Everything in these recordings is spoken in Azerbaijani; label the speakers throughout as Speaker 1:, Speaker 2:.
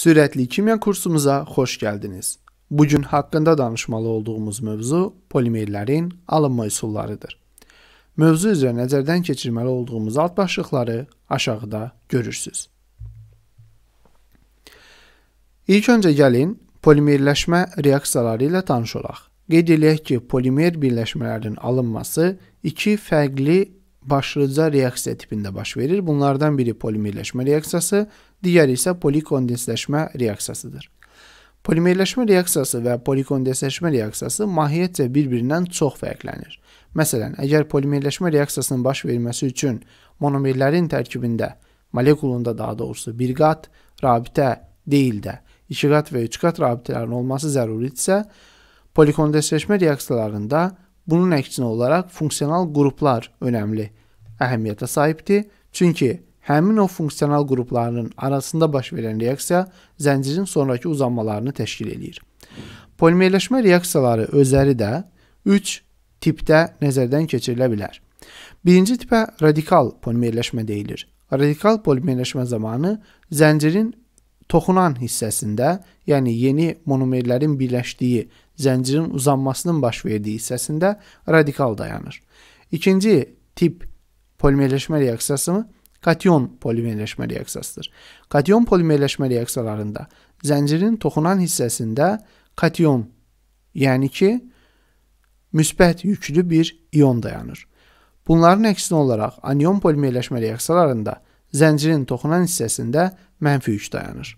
Speaker 1: Sürətli kimya kursumuza xoş gəldiniz. Bu gün haqqında danışmalı olduğumuz mövzu polimerlərin alınma üsullarıdır. Mövzu üzrə nəzərdən keçirməli olduğumuz alt başlıqları aşağıda görürsüz. İlk öncə gəlin polimerləşmə reaksiyaları ilə tanış olaq. Qeyd eləyək ki, polimer birləşmələrinin alınması iki fərqli başlıca reaksiya tipində baş verir. Bunlardan biri polimerləşmə reaksiyası, digəri isə polikondensləşmə reaksiyasıdır. Polimerləşmə reaksiyası və polikondensləşmə reaksiyası mahiyyətcə bir-birindən çox fərqlənir. Məsələn, əgər polimerləşmə reaksiyasının baş verməsi üçün monomerlərin tərkibində, molekulunda daha doğrusu bir qat rabitə deyil də 2 qat və 3 qat rabitələrin olması zəruridirsə, polikondensləşmə reaksiyalarında bunun əksinə olaraq funksional qruplar önəmli əhəmiyyətə sahibdir. Çünki həmin o funksional qruplarının arasında baş verən reaksiya zəncirin sonrakı uzanmalarını təşkil eləyir. Polimerləşmə reaksiyaları özləri də 3 tipdə nəzərdən keçirilə bilər. Birinci tipə radikal polimerləşmə deyilir. Radikal polimerləşmə zamanı zəncirin toxunan hissəsində, yəni yeni monomerlərin birləşdiyi zəncirin uzanmasının baş verdiyi hissəsində radikal dayanır. İkinci tip polimerləşmə reaksiyası Kation polimerləşmə reaksiyasıdır. Kation polimerləşmə reaksiyalarında zəncirin toxunan hissəsində kation, yəni ki, müsbət yüklü bir ion dayanır. Bunların əksinə olaraq anion polimerləşmə reaksiyalarında zəncirin toxunan hissəsində mənfi yük dayanır.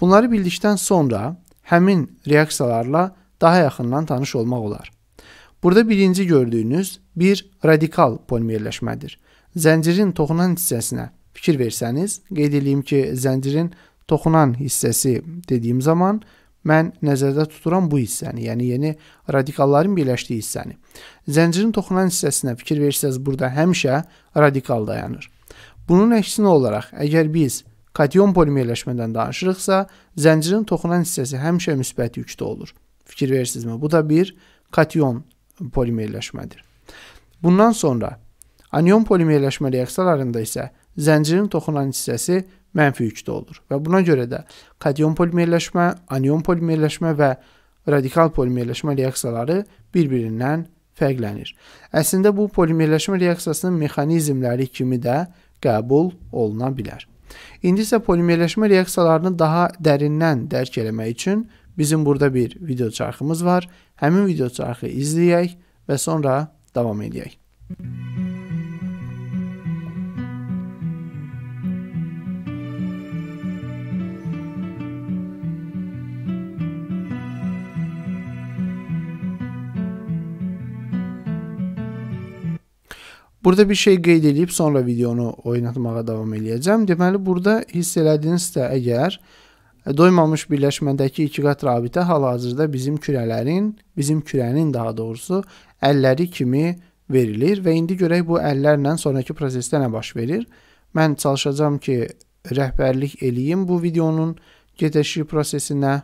Speaker 1: Bunları bildikdən sonra həmin reaksiyalarla daha yaxından tanış olmaq olar. Burada birinci gördüyünüz bir radikal polimerləşmədir zəncirin toxunan hissəsinə fikir versəniz, qeyd edeyim ki, zəncirin toxunan hissəsi dediyim zaman mən nəzərdə tuturam bu hissəni, yəni yeni radikalların birləşdiyi hissəni. Zəncirin toxunan hissəsinə fikir versəz, burada həmişə radikal dayanır. Bunun əksinə olaraq, əgər biz kation polimerləşmədən danışırıqsa, zəncirin toxunan hissəsi həmişə müsbət yükdə olur. Fikir verirsinizmi? Bu da bir kation polimerləşmədir. Bundan sonra Anion polimerləşmə reaksiyalarında isə zəncirin toxunan hissəsi mənfi yükdə olur və buna görə də kation polimerləşmə, anion polimerləşmə və radikal polimerləşmə reaksiyaları bir-birindən fərqlənir. Əslində bu polimerləşmə reaksiyasının mexanizmləri kimi də qəbul oluna bilər. İndi isə polimerləşmə reaksiyalarını daha dərindən dərk eləmək üçün bizim burada bir video çarxımız var. Həmin video çarxı izləyək və sonra davam edək. Müzik Burada bir şey qeyd edib sonra videonu oynatmağa davam eləyəcəm. Deməli, burada hiss elədinizsə əgər doymamış birləşmədəki iki qat rabitə hal-hazırda bizim kürələrin, bizim kürənin daha doğrusu əlləri kimi verilir və indi görək bu əllərlə sonrakı prosesdə nə baş verir. Mən çalışacağam ki, rəhbərlik eləyim bu videonun gedişi prosesinə.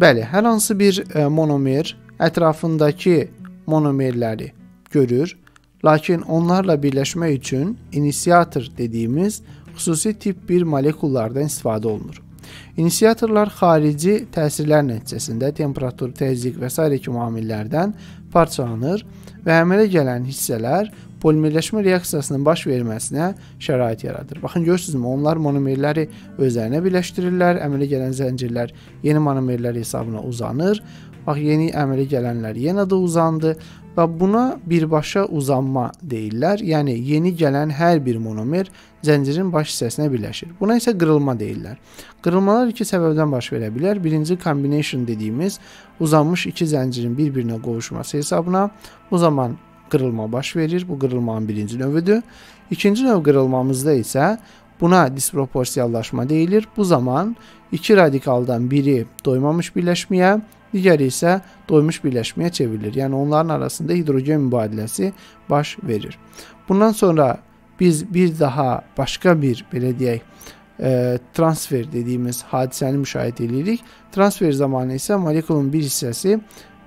Speaker 1: Bəli, hər hansı bir e, monomer ətrafındakı monomerləri görür, lakin onlarla birləşmək üçün inisiator dediyimiz xüsusi tip bir molekullardan istifadə olunur. İnisiatorlar xarici təsirlər nəticəsində temperatur, təzyiq və s. kimi amillərdən parçalanır və əmələ gələn hissələr polimerləşmə reaksiyasının baş verməsinə şərait yaradır. Baxın görürsünüzmü, onlar monomerləri özlərinə birləşdirirlər, əmələ gələn zəncirlər yeni monomerlər hesabına uzanır. Bax yeni əmələ gələnlər yenə də uzandı və buna birbaşa uzanma deyirlər. Yəni yeni gələn hər bir monomer zəncirin baş hissəsinə birləşir. Buna isə qırılma deyirlər. Qırılmalar iki səbəbdən baş verə bilər. Birinci combination dediyimiz uzanmış iki zəncirin bir-birinə qovuşması hesabına bu zaman qırılma baş verir. Bu qırılmanın birinci növüdür. İkinci növ qırılmamızda isə Buna disproporsiyalaşma deyilir. Bu zaman iki radikaldan biri doymamış birləşməyə, digəri isə doymuş birləşməyə çevrilir. Yəni onların arasında hidrogen mübadiləsi baş verir. Bundan sonra biz bir daha başqa bir belə deyək e, transfer dediyimiz hadisəni müşahidə edirik. Transfer zamanı isə molekulun bir hissəsi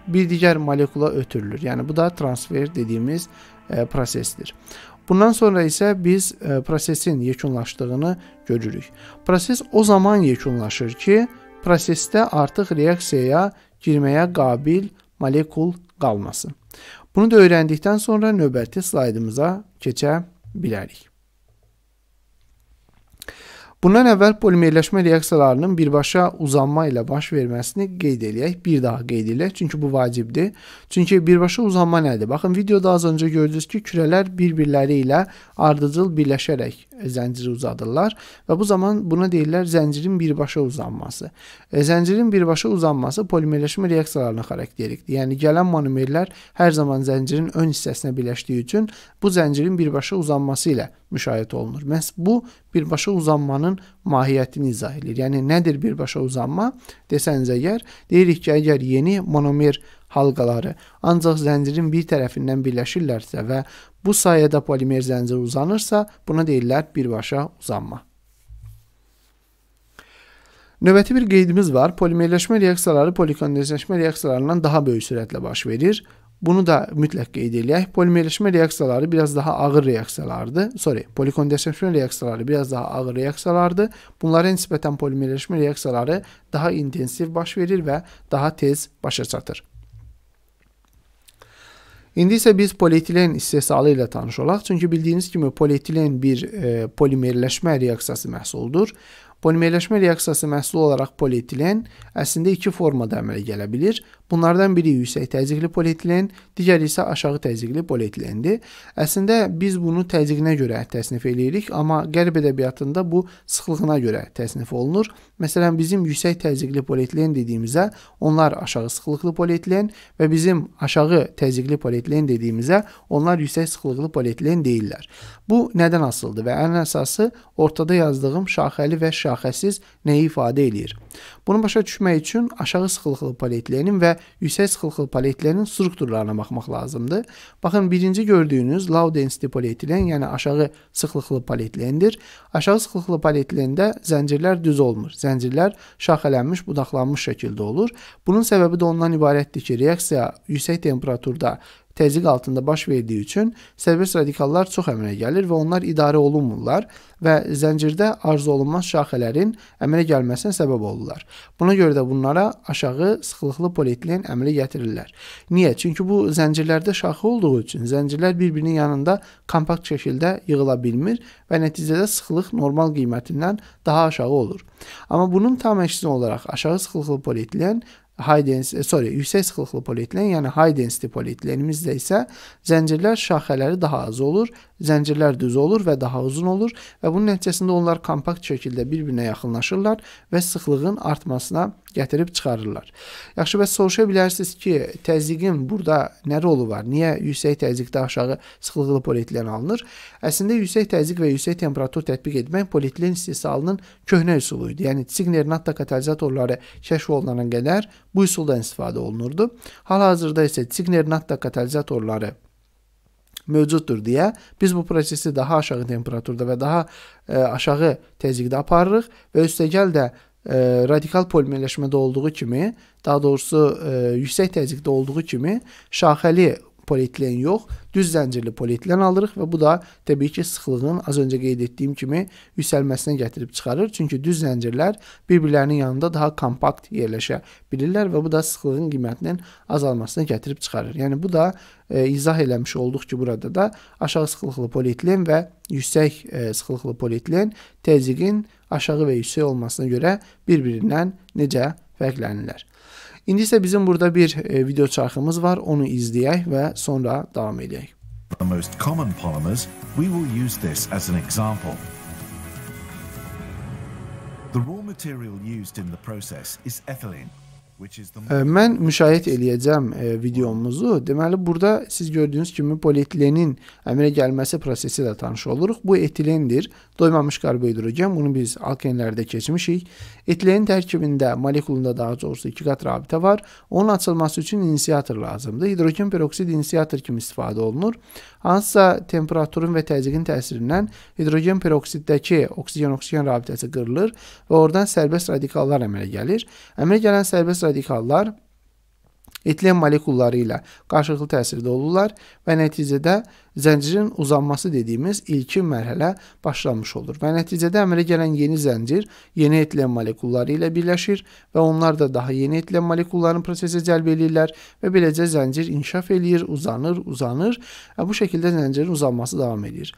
Speaker 1: bir digər molekula ötürülür. Yəni bu da transfer dediyimiz e, prosesdir. Bundan sonra isə biz e, prosesin yekunlaşdığını görürük. Proses o zaman yekunlaşır ki, prosesdə artıq reaksiyaya girməyə qabil molekul qalmasın. Bunu da öyrəndikdən sonra növbəti slaydımıza keçə bilərik. Bundan əvvəl polimerləşmə reaksiyalarının birbaşa uzanma ilə baş verməsini qeyd eləyək. Bir daha qeyd eləyək, çünki bu vacibdir. Çünki birbaşa uzanma nədir? Baxın, videoda az öncə gördünüz ki, kürələr bir-birləri ilə ardıcıl birləşərək zənciri uzadırlar və bu zaman buna deyirlər zəncirin birbaşa uzanması. E, zəncirin birbaşa uzanması polimerləşmə reaksiyalarının xarakterikdir. Yəni gələn monomerlər hər zaman zəncirin ön hissəsinə birləşdiyi üçün bu zəncirin birbaşa uzanması ilə müşahidə olunur. Məs bu birbaşa uzanmanın mahiyyətini izah edir. Yəni nədir birbaşa uzanma? Desəniz əgər, deyirik ki, əgər yeni monomer halqaları ancaq zəncirin bir tərəfindən birləşirlərsə və bu sayədə polimer zəncir uzanırsa, buna deyirlər birbaşa uzanma. Növbəti bir qeydimiz var. Polimerləşmə reaksiyaları polikondensləşmə reaksiyalarından daha böyük sürətlə baş verir. Bunu da mütləq qeyd eləyək. Polimerləşmə reaksiyaları biraz daha ağır reaksiyalardır. Sorry, polikondensasyonun reaksiyaları biraz daha ağır reaksiyalardır. Bunlara nisbətən polimerləşmə reaksiyaları daha intensiv baş verir və daha tez başa çatır. İndi isə biz polietilen istehsalı ilə tanış olaq. Çünki bildiyiniz kimi polietilen bir e, polimerləşmə reaksiyası məhsuludur. Polimerləşmə reaksiyası məhsulu olaraq polietilen əslində iki formada əmələ gələ bilir. Bunlardan biri yüksək təzyiqli polietilen, digəri isə aşağı təzyiqli polietilendir. Əslində biz bunu təzyiqinə görə təsnif eləyirik, amma qərb ədəbiyyatında bu sıxlığına görə təsnif olunur. Məsələn, bizim yüksək təzyiqli polietilen dediyimizə onlar aşağı sıxlıqlı polietilen və bizim aşağı təzyiqli polietilen dediyimizə onlar yüksək sıxlıqlı polietilen deyirlər. Bu nədən asıldı və ən əsası ortada yazdığım şaxəli və şaxəsiz nəyi ifadə eləyir? Bunu başa düşmək üçün aşağı sıxlıqlı polietilenin və yüksək sıxlıqlı poleetlərin strukturlarına baxmaq lazımdır. Baxın, birinci gördüyünüz low density polietilen, yəni aşağı sıxlıqlı polietilendir. Aşağı sıxlıqlı polietilində zəncirlər düz olmur. Zəncirlər şaxələnmiş, budaqlanmış şəkildə olur. Bunun səbəbi də ondan ibarətdir ki, reaksiya yüksək temperaturda təzyiq altında baş verdiyi üçün sərbəst radikallar çox əmələ gəlir və onlar idarə olunmurlar və zəncirdə arzu olunmaz şaxələrin əmələ gəlməsinə səbəb olurlar. Buna görə də bunlara aşağı sıxlıqlı polietilen əmələ gətirirlər. Niyə? Çünki bu zəncirlərdə şaxə olduğu üçün zəncirlər bir-birinin yanında kompakt şəkildə yığıla bilmir və nəticədə sıxlıq normal qiymətindən daha aşağı olur. Amma bunun tam əksinə olaraq aşağı sıxlıqlı polietilen high density, e, sorry, yüksək sıxlıqlı polietilen, yəni high density polietilenimizdə isə zəncirlər şaxələri daha az olur, zəncirlər düz olur və daha uzun olur və bunun nəticəsində onlar kompakt şəkildə bir-birinə yaxınlaşırlar və sıxlığın artmasına gətirib çıxarırlar. Yaxşı, bəs soruşa bilərsiniz ki, təzyiqin burada nə rolu var? Niyə yüksək təzyiqdə aşağı sıxlıqlı polietilen alınır? Əslində yüksək təzyiq və yüksək temperatur tətbiq etmək polietilen istehsalının köhnə üsulu idi. Yəni Signer-Natta katalizatorları kəşf olunana qədər bu üsuldan istifadə olunurdu. Hal-hazırda isə Signerin hatta katalizatorları mövcuddur deyə biz bu prosesi daha aşağı temperaturda və daha e, aşağı tezlikdə aparırıq və üstəgəl də e, radikal polimerləşmədə olduğu kimi, daha doğrusu e, yüksək təzyiqdə olduğu kimi şaxəli polietilen yox, düz zəncirli polietilen alırıq və bu da təbii ki, sıxlığın az öncə qeyd etdiyim kimi yüksəlməsinə gətirib çıxarır. Çünki düz zəncirlər bir-birlərinin yanında daha kompakt yerləşə bilirlər və bu da sıxlığın qiymətinin azalmasına gətirib çıxarır. Yəni bu da e, izah eləmiş olduq ki, burada da aşağı sıxlıqlı polietilen və yüksək e, sıxlıqlı polietilen təzyiqin aşağı və yüksək olmasına görə bir-birindən necə fərqlənirlər. İndi isə bizim burada bir e, video çarxımız var. Onu izləyək və sonra davam edək. The most common polymers, we will use this as an example. The raw material used in the process is ethylene. Mən müşahidə eləyəcəm e, videomuzu. Deməli, burada siz gördüyünüz kimi polietilenin əmələ gəlməsi prosesi ilə tanış oluruq. Bu etilendir. Doymamış karbohidrogen. Bunu biz alkenlərdə keçmişik. Etilenin tərkibində, molekulunda daha doğrusu iki qat rabitə var. Onun açılması üçün inisiator lazımdır. Hidrogen peroksid inisiator kimi istifadə olunur. Hansısa temperaturun və təzyiqin təsirindən hidrogen peroksiddəki oksigen-oksigen rabitəsi qırılır və oradan sərbəst radikallar əmələ gəlir. Əmələ gələn sərbəst radikallar radikallar etilen molekulları ilə qarşılıqlı təsirdə olurlar və nəticədə Zəncirin uzanması dediyimiz ilkin mərhələ başlanmış olur və nəticədə əmələ gələn yeni zəncir yeni etilən molekulları ilə birləşir və onlar da daha yeni etilən molekulların prosesə cəlb eləyirlər və beləcə zəncir inkişaf eləyir, uzanır, uzanır və bu şəkildə zəncirin uzanması davam edir.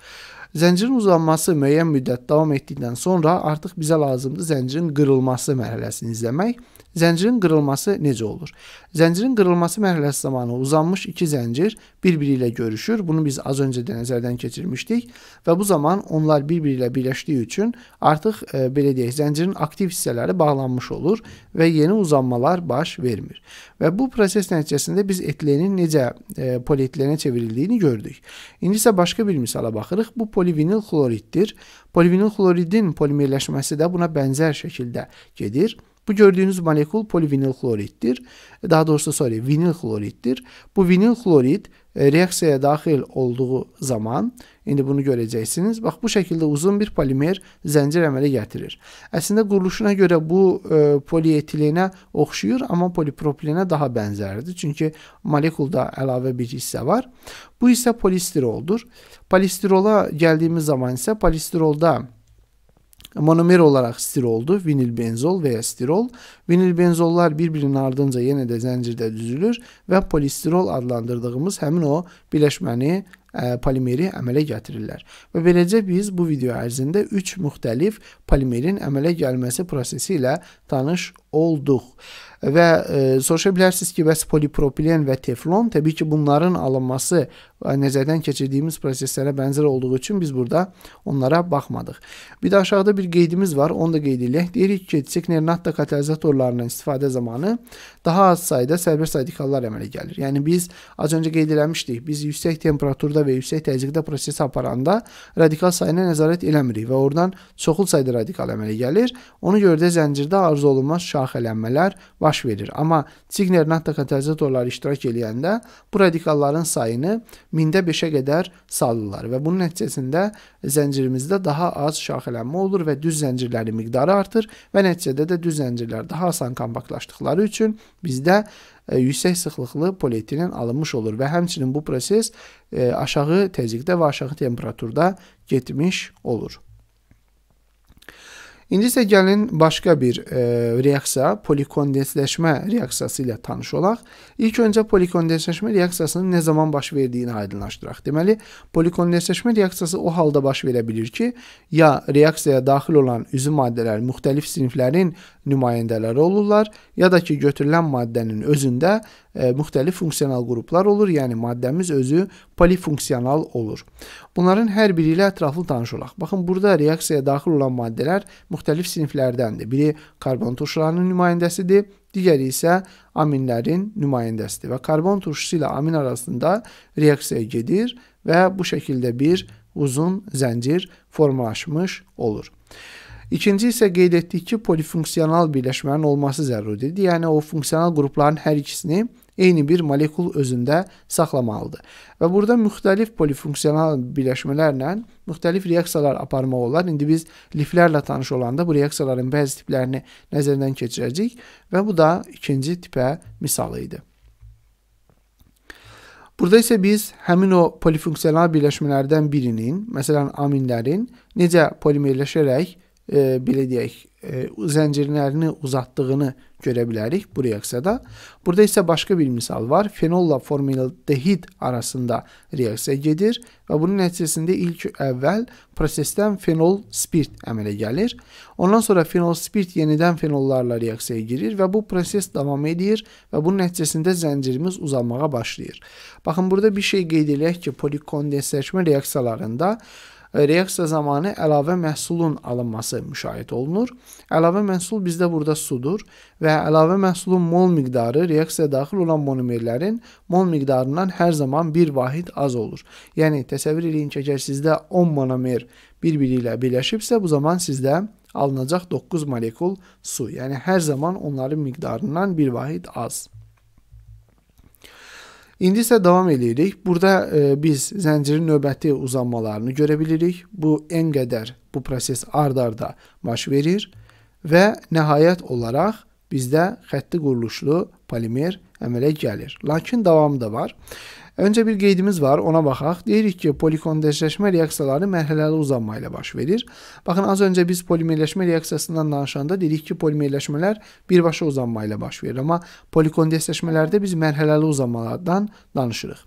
Speaker 1: Zəncirin uzanması müəyyən müddət davam etdikdən sonra artıq bizə lazımdır zəncirin qırılması mərhələsini izləmək. Zəncirin qırılması necə olur? Zəncirin qırılması mərhələsi zamanı uzanmış iki zəncir bir-biri ilə görüşür. Bunu biz az öncə də nəzərdən keçirmişdik və bu zaman onlar bir-biri ilə birləşdiyi üçün artıq e, belə deyək, zəncirin aktiv hissələri bağlanmış olur və yeni uzanmalar baş vermir. Və bu proses nəticəsində biz etlenin necə e, polietlenə çevrildiyini gördük. İndi isə başqa bir misala baxırıq. Bu polivinil xloriddir. Polivinil xloridin polimerləşməsi də buna bənzər şəkildə gedir. Bu gördüyünüz molekul polivinil xloriddir. Daha doğrusu sorry, vinil xloriddir. Bu vinil xlorid reaksiyaya daxil olduğu zaman, indi bunu görəcəksiniz. Bax bu şəkildə uzun bir polimer zəncir əmələ gətirir. Əslində quruluşuna görə bu e, polietilenə oxşuyur, amma polipropilenə daha bənzərdir. Çünki molekulda əlavə bir hissə var. Bu hissə polistiroldur. Polistirola gəldiyimiz zaman isə polistirolda monomer olarak stiroldu. Vinil benzol veya stirol. Vinil benzollar birbirinin ardınca yenə də zəncirdə düzülür və polistirol adlandırdığımız həmin o birləşməni ə, e, polimeri əmələ gətirirlər. Və beləcə biz bu video ərzində 3 müxtəlif polimerin əmələ gəlməsi prosesi ilə tanış olduq və e, soruşa bilərsiniz ki, bəs polipropilen və teflon təbii ki, bunların alınması nəzərdən keçirdiyimiz proseslərə bənzər olduğu üçün biz burada onlara baxmadıq. Bir də aşağıda bir qeydimiz var, onu da qeyd eləyək. Deyirik ki, signernat da katalizatorlarından istifadə zamanı daha az sayda sərbəst radikallar əmələ gəlir. Yəni biz az öncə qeyd eləmişdik, biz yüksək temperaturda və yüksək təzyiqdə proses aparanda radikal sayına nəzarət eləmirik və oradan çoxlu sayda radikal əmələ gəlir. Ona görə də zəncirdə arzu olunmaz şam daxilənmələr baş verir. Amma Signer NATO katalizatorları iştirak eləyəndə bu radikalların sayını 1000-də 5-ə qədər salırlar və bunun nəticəsində zəncirimizdə daha az şaxələnmə olur və düz zəncirlərin miqdarı artır və nəticədə də düz zəncirlər daha asan kompaktlaşdıqları üçün bizdə e, yüksək sıxlıqlı polietilen alınmış olur və həmçinin bu proses e, aşağı təzyiqdə və aşağı temperaturda getmiş olur. İndi isə gəlin başqa bir e, reaksiya, polikondensləşmə reaksiyası ilə tanış olaq. İlk öncə polikondensləşmə reaksiyasının nə zaman baş verdiyini aydınlaşdıraq. Deməli, polikondensləşmə reaksiyası o halda baş verə bilir ki, ya reaksiyaya daxil olan üzü maddələr müxtəlif siniflərin nümayəndələri olurlar, ya da ki, götürülən maddənin özündə E, müxtəlif funksional qruplar olur, yəni maddəmiz özü polifunksional olur. Bunların hər biri ilə ətraflı danışılaq. Baxın, burada reaksiyaya daxil olan maddələr müxtəlif siniflərdəndir. Biri karbon turşularının nümayəndəsidir, digəri isə aminlərin nümayəndəsidir və karbon turşusu ilə amin arasında reaksiyaya gedir və bu şəkildə bir uzun zəncir formalaşmış olur. İkinci isə qeyd etdik ki, polifunksional birləşmənin olması zəruridir. Yəni o funksional qrupların hər ikisini eyni bir molekul özündə saxlamalıdır. Və burada müxtəlif polifunksional birləşmələrlə müxtəlif reaksiyalar aparmaq olar. İndi biz liflərlə tanış olanda bu reaksiyaların bəzi tiplərini nəzərdən keçirəcəyik və bu da ikinci tipə misalı idi. Burada isə biz həmin o polifunksional birləşmələrdən birinin, məsələn aminlərin necə polimerləşərək, e, belə deyək, e, zəncirin əlini uzatdığını görə bilərik bu reaksiyada. Burada isə başqa bir misal var. Fenolla formaldehid arasında reaksiya gedir və bunun nəticəsində ilk əvvəl prosesdən fenol spirt əmələ gəlir. Ondan sonra fenol spirt yenidən fenollarla reaksiyaya girir və bu proses davam edir və bunun nəticəsində zəncirimiz uzanmağa başlayır. Baxın burada bir şey qeyd eləyək ki, polikondensləşmə reaksiyalarında reaksiya zamanı əlavə məhsulun alınması müşahidə olunur. Əlavə məhsul bizdə burada sudur və əlavə məhsulun mol miqdarı reaksiyaya daxil olan monomerlərin mol miqdarından hər zaman bir vahid az olur. Yəni təsəvvür eləyin ki, əgər sizdə 10 monomer bir-biri ilə birləşibsə, bu zaman sizdə alınacaq 9 molekul su, yəni hər zaman onların miqdarından bir vahid az. İndi isə davam eləyirik. Burada e, biz zəncirin növbəti uzanmalarını görə bilirik. Bu n qədər bu proses ard-arda baş verir və nəhayət olaraq bizdə xətti quruluşlu polimer əmələ gəlir. Lakin davamı da var. Öncə bir qeydimiz var, ona baxaq. Deyirik ki, polikondensləşmə reaksiyaları mərhələli uzanma ilə baş verir. Baxın, az öncə biz polimerləşmə reaksiyasından danışanda dedik ki, polimerləşmələr birbaşa uzanma ilə baş verir, amma polikondensləşmələrdə biz mərhələli uzanmalardan danışırıq.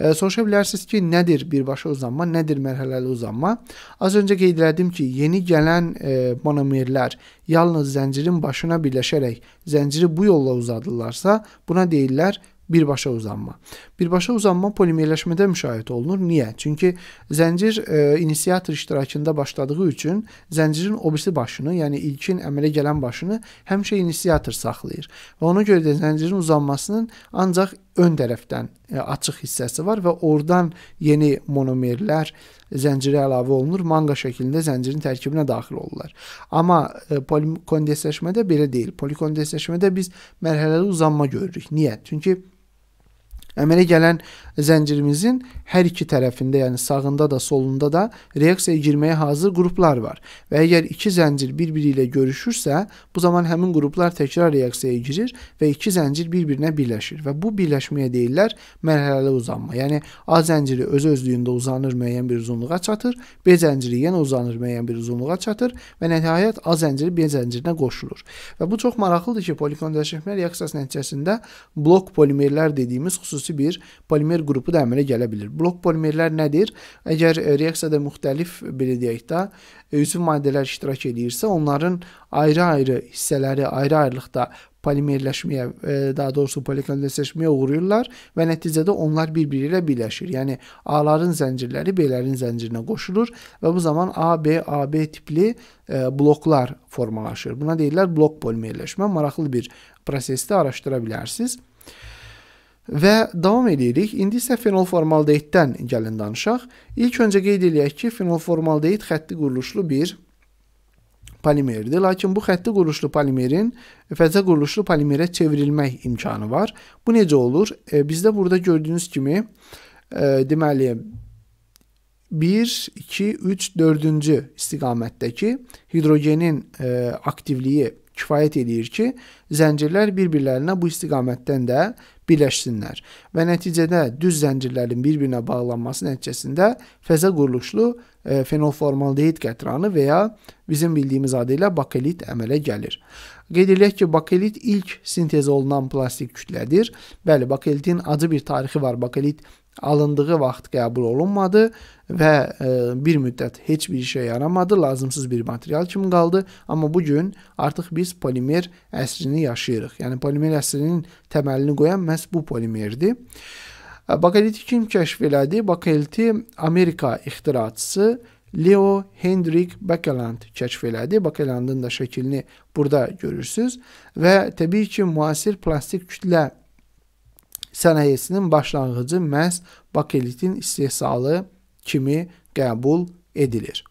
Speaker 1: E, soruşa bilərsiniz ki, nədir birbaşa uzanma, nədir mərhələli uzanma? Az öncə qeyd elədim ki, yeni gələn e, monomerlər yalnız zəncirin başına birləşərək zənciri bu yolla uzadırlarsa, buna deyirlər birbaşa uzanma. Birbaşa uzanma polimerləşmədə müşahidə olunur. Niyə? Çünki zəncir e, inisiator iştirakında başladığı üçün zəncirin obisi başını, yəni ilkin əmələ gələn başını həmişə inisiator saxlayır. Və ona görə də zəncirin uzanmasının ancaq ön tərəfdən e, açıq hissəsi var və oradan yeni monomerlər zəncirə əlavə olunur, manqa şəklində zəncirin tərkibinə daxil olurlar. Amma e, polikondensləşmədə belə deyil. Polikondensləşmədə biz mərhələli uzanma görürük. Niyə? Çünki Əmələ gələn zəncirimizin hər iki tərəfində, yəni sağında da, solunda da reaksiyaya girməyə hazır qruplar var. Və əgər iki zəncir bir-biri ilə görüşürsə, bu zaman həmin qruplar təkrar reaksiyaya girir və iki zəncir bir-birinə birləşir və bu birləşməyə deyirlər mərhələli uzanma. Yəni A zənciri öz özlüyündə uzanır, müəyyən bir uzunluğa çatır, B zənciri yenə uzanır, müəyyən bir uzunluğa çatır və nəhayət A zənciri B zəncirinə qoşulur. Və bu çox maraqlıdır ki, polikondaşıqmə reaksiyası nəticəsində blok polimerlər dediyimiz xüsusi xüsusi bir polimer qrupu da əmələ gələ bilir. Blok polimerlər nədir? Əgər e, reaksiyada müxtəlif belə deyək də e, üzv maddələr iştirak edirsə, onların ayrı-ayrı hissələri ayrı-ayrılıqda polimerləşməyə, e, daha doğrusu polikondensləşməyə uğrayırlar və nəticədə onlar bir-biri ilə birləşir. Yəni A-ların zəncirləri B-lərin zəncirinə qoşulur və bu zaman AB, AB tipli bloklar formalaşır. Buna deyirlər blok polimerləşmə. Maraqlı bir prosesdə araşdıra bilərsiniz. Və davam edirik. İndi isə fenolformaldeiddən gəlin danışaq. İlk öncə qeyd eləyək ki, fenolformaldeid xətti quruluşlu bir polimerdir. Lakin bu xətti quruluşlu polimerin fəzə quruluşlu polimerə çevrilmək imkanı var. Bu necə olur? E, bizdə burada gördüyünüz kimi e, deməli 1, 2, 3, 4-cü istiqamətdəki hidrogenin e, aktivliyi kifayət eləyir ki, zəncirlər bir-birlərinə bu istiqamətdən də birləşsinlər və nəticədə düz zəncirlərin bir-birinə bağlanması nəticəsində fəzə quruluşlu e, fenolformaldehid qətranı və ya bizim bildiyimiz adı ilə bakelit əmələ gəlir. Qeyd edək ki, bakelit ilk sintez olunan plastik kütlədir. Bəli, bakelitin acı bir tarixi var. Bakelit alındığı vaxt qəbul olunmadı və e, bir müddət heç bir işə yaramadı, lazımsız bir material kimi qaldı. Amma bu gün artıq biz polimer əsrini yaşayırıq. Yəni polimer əsrinin təməlini qoyan məhz bu polimerdir. E, Bakaliti kim kəşf elədi? Bakaliti Amerika ixtiraçısı Leo Hendrik Bakeland kəşf elədi. Bakelandın da şəklini burada görürsüz və təbii ki, müasir plastik kütlə sənayesinin başlanğıcı məhz bakelitin istehsalı kimi qəbul edilir.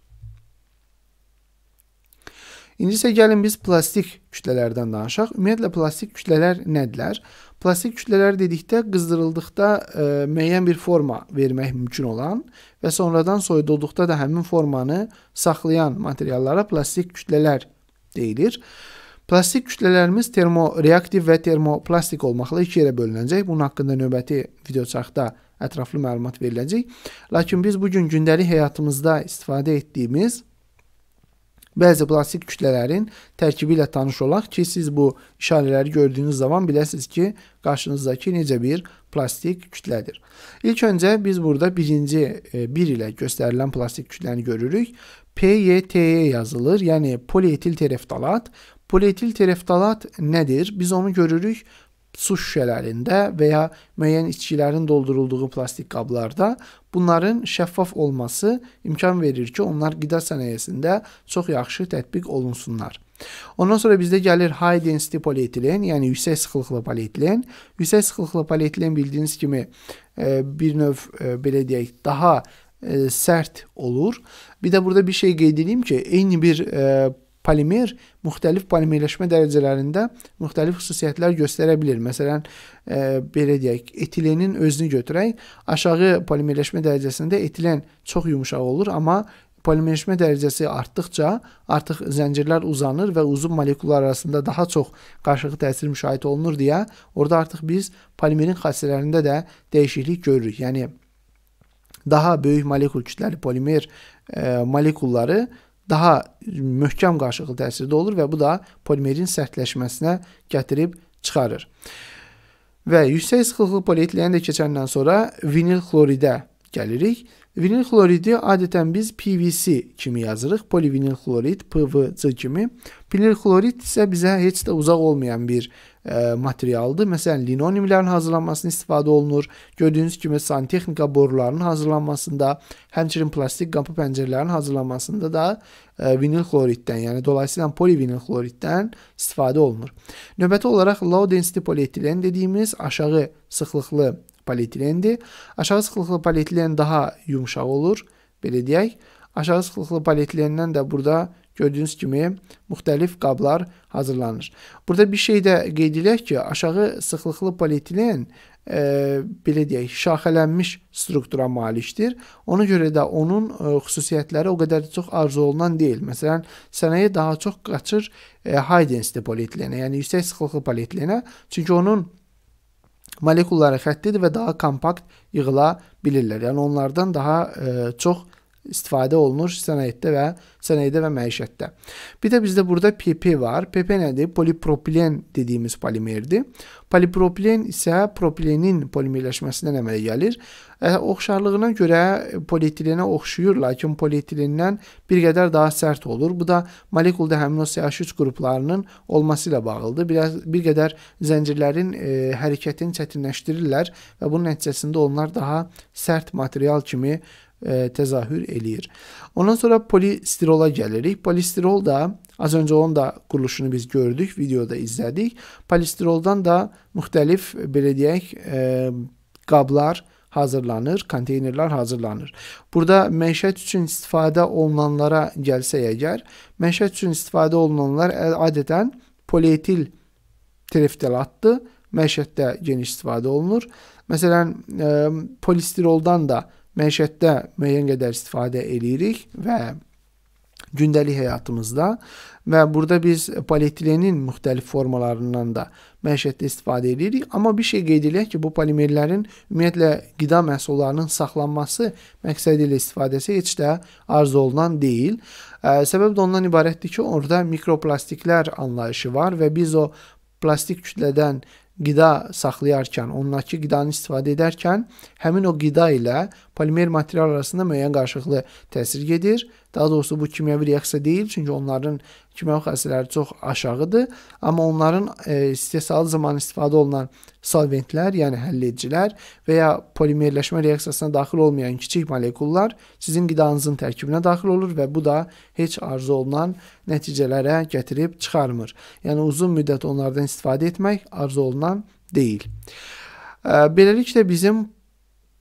Speaker 1: İndi isə gəlin biz plastik kütlələrdən danışaq. Ümumiyyətlə plastik kütlələr nədirlər? Plastik kütlələr dedikdə qızdırıldıqda e, müəyyən bir forma vermək mümkün olan və sonradan soyudulduqda da həmin formanı saxlayan materiallara plastik kütlələr deyilir. E, Plastik kütlələrimiz termoreaktiv və termoplastik olmaqla iki yerə bölünəcək. Bunun haqqında növbəti videoçarxda ətraflı məlumat veriləcək. Lakin biz bu gün gündəlik həyatımızda istifadə etdiyimiz bəzi plastik kütlələrin tərkibi ilə tanış olaq ki, siz bu işarələri gördüyünüz zaman biləsiniz ki, qarşınızdakı necə bir plastik kütlədir. İlk öncə biz burada birinci 1 e, bir ilə göstərilən plastik kütləni görürük. PYTY yazılır, yəni polietil tereftalat polietil tereftalat nədir? Biz onu görürük su şüşələrində və ya müəyyən içkilərin doldurulduğu plastik qablarda bunların şəffaf olması imkan verir ki, onlar qida sənayesində çox yaxşı tətbiq olunsunlar. Ondan sonra bizdə gəlir high density polietilen, yəni yüksək sıxlıqlı polietilen. Yüksək sıxlıqlı polietilen bildiyiniz kimi e, bir növ e, belə deyək, daha e, sərt olur. Bir də burada bir şey qeyd edeyim ki, eyni bir polimer müxtəlif polimerləşmə dərəcələrində müxtəlif xüsusiyyətlər göstərə bilər. Məsələn, ə, e, belə deyək, etilenin özünü götürək, aşağı polimerləşmə dərəcəsində etilen çox yumşaq olur, amma polimerləşmə dərəcəsi artdıqca artıq zəncirlər uzanır və uzun molekullar arasında daha çox qarşılıqlı təsir müşahidə olunur deyə orada artıq biz polimerin xassələrində də dəyişiklik görürük. Yəni daha böyük molekul kütləli polimer e, molekulları daha möhkəm qarşılıqlı təsirdə olur və bu da polimerin sərtləşməsinə gətirib çıxarır. Və yüksək sıxlıqlı polietilen də keçəndən sonra vinil xloridə gəlirik. Vinil xloridi adətən biz PVC kimi yazırıq, polivinil xlorid, PVC kimi. Vinil xlorid isə bizə heç də uzaq olmayan bir ə, e, materialdır. Məsələn, linonimlərin hazırlanmasında istifadə olunur. Gördüyünüz kimi santexnika borularının hazırlanmasında, həmçinin plastik qapı pəncərələrin hazırlanmasında da ə, e, vinil xloriddən, yəni dolayısıyla polivinil xloriddən istifadə olunur. Növbəti olaraq low density polietilen dediyimiz aşağı sıxlıqlı polietilendir. Aşağı sıxlıqlı polietilen daha yumşaq olur, belə deyək. Aşağı sıxlıqlı polietilendən də burada gördüyünüz kimi müxtəlif qablar hazırlanır. Burada bir şey də qeyd edək ki, aşağı sıxlıqlı polietilen e, belə deyək, şaxələnmiş struktura malikdir. Ona görə də onun e, xüsusiyyətləri o qədər çox arzu olunan deyil. Məsələn, sənaye daha çox qaçır e, high density polietilenə, yəni yüksək sıxlıqlı polietilenə, çünki onun molekulları xəttidir və daha kompakt yığıla bilirlər. Yəni onlardan daha ə, e, çox istifadə olunur sənayiddə və sənayiddə və məişətdə. Bir də bizdə burada PP var. PP nədir? Polipropilen dediyimiz polimerdir. Polipropilen isə propilenin polimerləşməsindən əmələ gəlir. Ə, oxşarlığına görə polietilenə oxşuyur, lakin polietilendən bir qədər daha sərt olur. Bu da molekulda həmin o CH3 qruplarının olması ilə bağlıdır. Biraz bir qədər zəncirlərin e, hərəkətini çətinləşdirirlər və bunun nəticəsində onlar daha sərt material kimi e, təzahür eləyir. Ondan sonra polistirola gəlirik. Polistirol da az öncə onun da quruluşunu biz gördük, videoda izlədik. Polistiroldan da müxtəlif belə deyək, e, qablar hazırlanır, konteynerlər hazırlanır. Burada məişət üçün istifadə olunanlara gəlsək əgər, məişət üçün istifadə olunanlar adətən polietil triftalatdır. Məişətdə geniş istifadə olunur. Məsələn, e, polistiroldan da məişətdə müəyyən qədər istifadə eləyirik və gündəlik həyatımızda və burada biz polietilenin müxtəlif formalarından da məişətdə istifadə edirik. Amma bir şey qeyd eləyək ki, bu polimerlərin ümumiyyətlə qida məhsullarının saxlanması məqsədi ilə istifadəsi heç də arzu olunan deyil. Ə, səbəb də ondan ibarətdir ki, orada mikroplastiklər anlayışı var və biz o plastik kütlədən qida saxlayarkən, ondakı qidanı istifadə edərkən həmin o qida ilə polimer material arasında müəyyən qarşılıqlı təsir gedir Daha doğrusu bu kimyəvi reaksiya deyil, çünki onların kimyəvi xassələri çox aşağıdır, amma onların e, istehsalı zamanı istifadə olunan solventlər, yəni həlledicilər və ya polimerləşmə reaksiyasına daxil olmayan kiçik molekullar sizin qidanızın tərkibinə daxil olur və bu da heç arzu olunan nəticələrə gətirib çıxarmır. Yəni uzun müddət onlardan istifadə etmək arzu olunan deyil. E, beləliklə bizim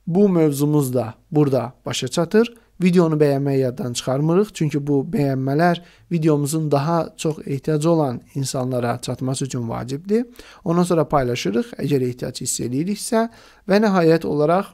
Speaker 1: bu mövzumuz da burada başa çatır. Videonu bəyənməyi yaddan çıxarmırıq, çünki bu bəyənmələr videomuzun daha çox ehtiyacı olan insanlara çatması üçün vacibdir. Ondan sonra paylaşırıq, əgər ehtiyac hiss eləyiriksə və nəhayət olaraq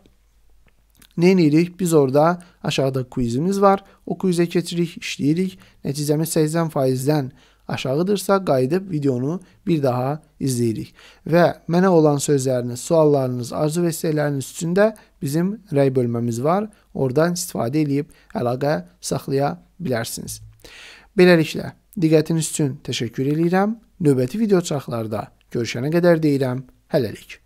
Speaker 1: nə edirik? Biz orada aşağıda quizimiz var. O quizə keçirik, işləyirik. Nəticəmiz 80%-dən aşağıdırsa qayıdıb videonu bir daha izləyirik. Və mənə olan sözləriniz, suallarınız, arzu və istəkləriniz üçün də bizim rəy bölməmiz var. Oradan istifadə edib əlaqə saxlaya bilərsiniz. Beləliklə, diqqətiniz üçün təşəkkür edirəm. Növbəti video çarxlarda görüşənə qədər deyirəm, hələlik.